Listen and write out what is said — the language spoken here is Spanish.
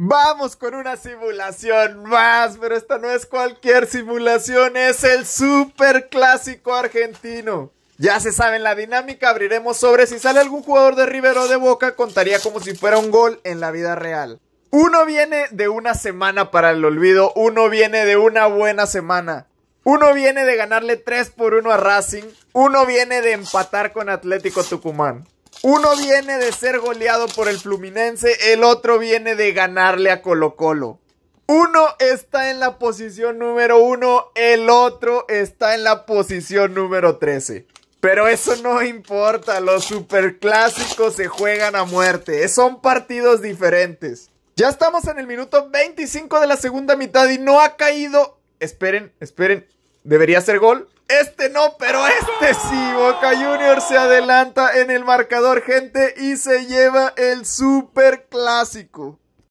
Vamos con una simulación más, pero esta no es cualquier simulación, es el super clásico argentino. Ya se saben la dinámica, abriremos sobre si sale algún jugador de Rivero de Boca, contaría como si fuera un gol en la vida real. Uno viene de una semana para el olvido, uno viene de una buena semana. Uno viene de ganarle 3 por 1 a Racing, uno viene de empatar con Atlético Tucumán. Uno viene de ser goleado por el Fluminense, el otro viene de ganarle a Colo Colo. Uno está en la posición número uno, el otro está en la posición número trece. Pero eso no importa, los superclásicos se juegan a muerte, eh, son partidos diferentes. Ya estamos en el minuto 25 de la segunda mitad y no ha caído. Esperen, esperen, debería ser gol. Este no, pero este sí. Boca Juniors se adelanta en el marcador, gente, y se lleva el super clásico.